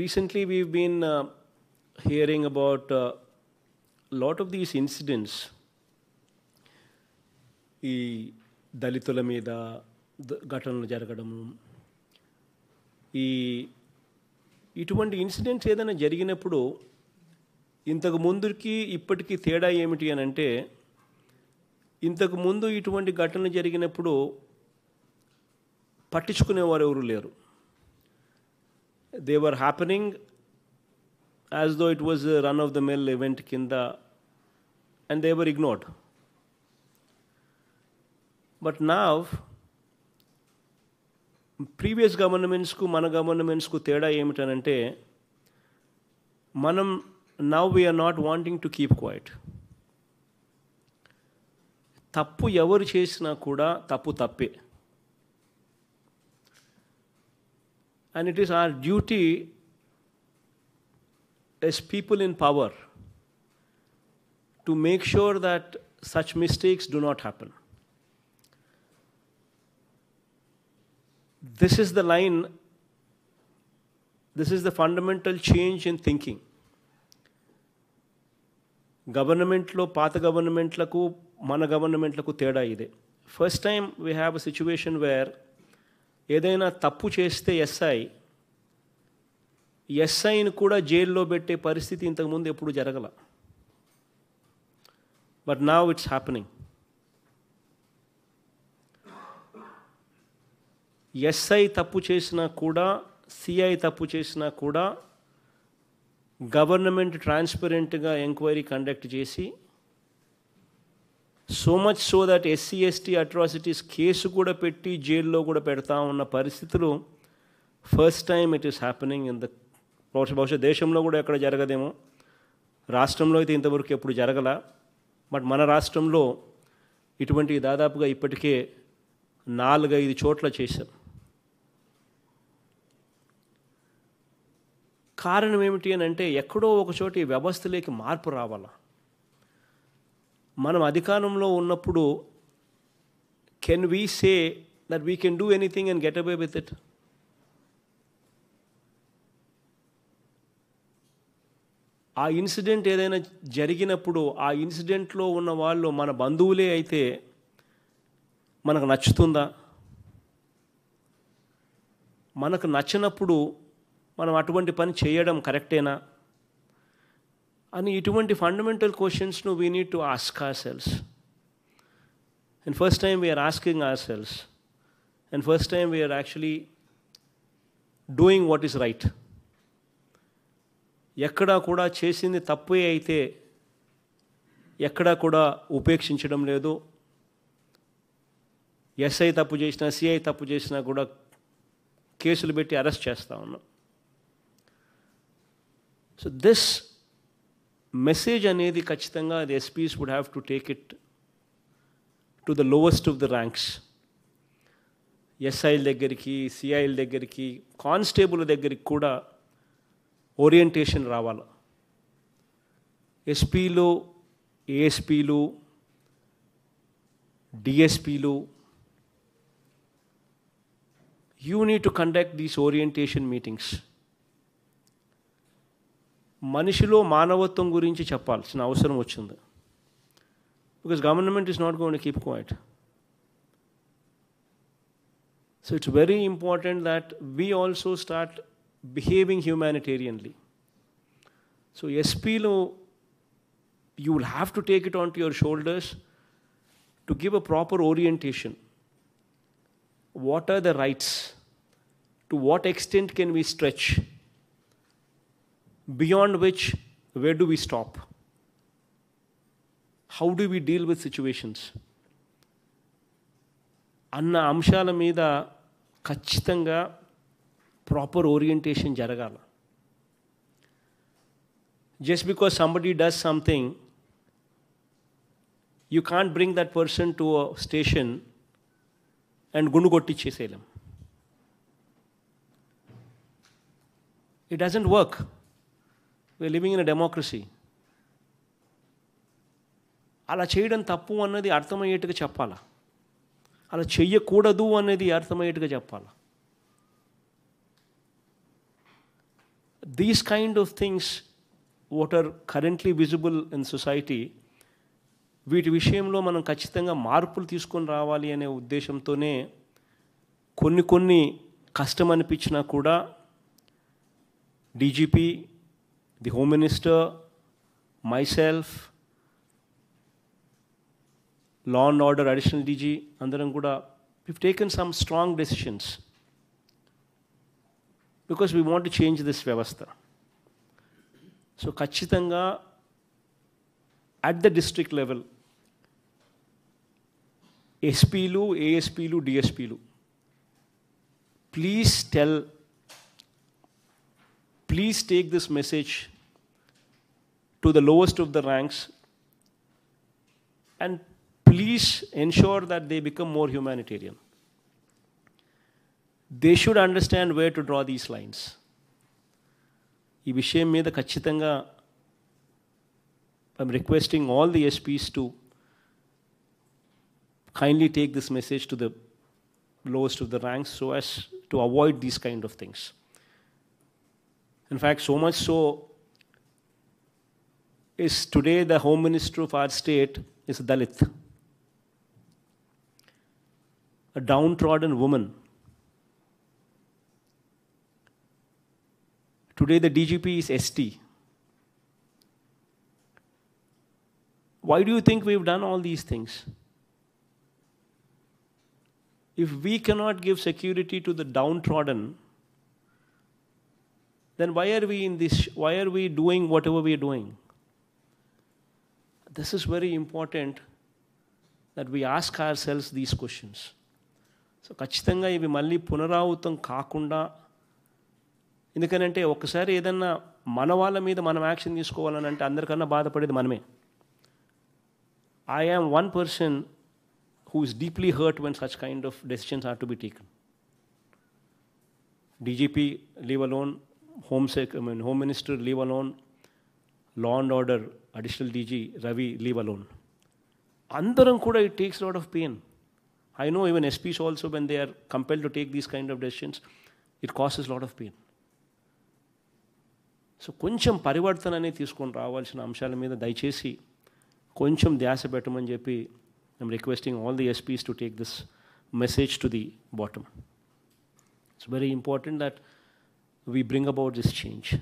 recently we've been uh, hearing about a uh, lot of these incidents ఈ దళితుల మీద ఘటనలు జరగడము ఈ ఇటువంటి ఇన్సిడెంట్స్ ఏదైనా జరిగినప్పుడు ఇంతకు ముందుకి ఇప్పటికీ తేడా ఏమిటి అని అంటే ఇంతకు ముందు ఇటువంటి ఘటన జరిగినప్పుడు పట్టించుకునేవారు ఎవరు లేరు they were happening as though it was a run of the mill event kinda, and they were ignored. But now previous గవర్నమెంట్స్కు మన గవర్నమెంట్స్కు తేడా ఏమిటనంటే మనం now we're not wanting to keep quiet తప్పు ఎవరు చేసినా కూడా తప్పు తప్పే And it is our duty as people in power to make sure that such mistakes do not happen. This is the line, this is the fundamental change in thinking. Government గవర్నమెంట్లో పాత government మన గవర్నమెంట్లకు తేడా ఇదే First time we have a situation where. ఏదైనా తప్పు చేస్తే SI ఎస్ఐని కూడా జైల్లో పెట్టే పరిస్థితి ఇంతకుముందు ఎప్పుడు జరగల but now it's happening SI తప్పు చేసినా కూడా సిఐ తప్పు చేసినా కూడా గవర్నమెంట్ ట్రాన్స్పరెంట్గా ఎంక్వైరీ కండక్ట్ చేసి so much so that SC ST atrocities case కూడా పెట్టి జైల్లో కూడా పెడతా ఉన్న పరిస్థితులు first time it is happening in the బహుశా బహుశా దేశంలో కూడా ఎక్కడ జరగదేమో రాష్ట్రంలో అయితే ఇంతవరకు ఎప్పుడు జరగల బట్ మన రాష్ట్రంలో ఇటువంటి దాదాపుగా ఇప్పటికే నాలుగైదు చోట్ల చేశాం కారణం ఏమిటి అని అంటే ఎక్కడో ఒక చోట ఈ వ్యవస్థలోకి మార్పు రావాలా మనం అధికారంలో ఉన్నప్పుడు can we say that we can do anything and get away with it ఆ ఇన్సిడెంట్ ఏదైనా జరిగినప్పుడు ఆ ఇన్సిడెంట్లో ఉన్న వాళ్ళు మన బంధువులే అయితే మనకు నచ్చుతుందా మనకు నచ్చినప్పుడు మనం అటువంటి పని చేయడం కరెక్టేనా అని ఇటువంటి ఫండమెంటల్ క్వశ్చన్స్ను we need to ask ourselves and first time we're asking ourselves and first time we're actually doing what is right ఎక్కడా కూడా చేసింది తప్పే అయితే ఎక్కడా కూడా ఉపేక్షించడం లేదు ఎస్ఐ తప్పు చేసినా సిఐ తప్పు చేసినా కూడా కేసులు పెట్టి అరెస్ట్ చేస్తూ ఉన్నాం సో దిస్ మెసేజ్ అనేది ఖచ్చితంగా అది SPs would have to take it to the lowest of the ranks ఎస్ఐల దగ్గరికి సిఐల దగ్గరికి కానిస్టేబుల్ దగ్గరికి కూడా ఓరియంటేషన్ రావాలి ఎస్పీలు ఏఎస్పీలు డిఎస్పీలు you need to conduct these orientation meetings మనిషిలో మానవత్వం గురించి చెప్పాల్సిన అవసరం వచ్చింది because government is not going to keep quiet So it's very important that we also start behaving humanitarianly. So espilo, you will have to take it onto your shoulders to give a proper orientation. What are the rights? To what extent can we stretch? beyond which, where do we stop? How do we deal with situations? అన్న అంశాల మీద ఖచ్చితంగా proper orientation జరగాల just because somebody does something you can't bring that person to station and గుండు కొట్టిచ్చేసేయలేం it doesn't work we're living in democracy అలా చేయడం తప్పు అన్నది అర్థమయ్యేట్టుగా చెప్పాలా అలా చెయ్యకూడదు అనేది అర్థమయ్యేట్టుగా చెప్పాలా these kind of things what are currently visible in society వీటి విషయంలో మనం ఖచ్చితంగా మార్పులు తీసుకొని రావాలి అనే ఉద్దేశంతోనే కొన్ని కొన్ని కష్టం అనిపించినా కూడా DGP the Home Minister, myself, Law and Order Additional DG, Andaram Guda, we've taken some strong decisions because we want to change this Vyavastha. So, Kachitanga, at the district level, ఎస్పీలు ఏఎస్పీలు డిఎస్పీలు Please tell. Please take this message to the lowest of the ranks and please ensure that they become more humanitarian. They should understand where to draw these lines. I'm requesting all the SPs to kindly take this message to the lowest of the ranks so as to avoid these kind of things. In fact, so much so is today the Home Minister of our state is a Dalit. A downtrodden woman. Today the DGP is ST. Why do you think we've done all these things? If we cannot give security to the downtrodden, then why are we in this? Why are we doing whatever we are doing? This is very important that we ask ourselves these questions. So ఖచ్చితంగా ఇవి మళ్ళీ పునరావృతం కాకుండా ఎందుకనంటే ఒకసారి ఏదన్నా మన వాళ్ళ మీద మనం యాక్షన్ తీసుకోవాలని అంటే అందరికన్నా బాధపడేది మనమే I am one person who is deeply hurt when such kind of decisions are to be taken DGP leave alone Home Sec, I mean, Home Minister, leave alone. Law and Order, Additional DG, Ravi, leave alone. Andharam kuda, it takes a lot of pain. I know even SPs also, when they are compelled to take these kind of decisions, it causes a lot of pain. So, koncham parivartan ane thiskon raavalshan amshala meeda daichesi, koncham dhyasa betuman jepi, I'm requesting all the SPs to take this message to the bottom. It's very important that we bring about this change.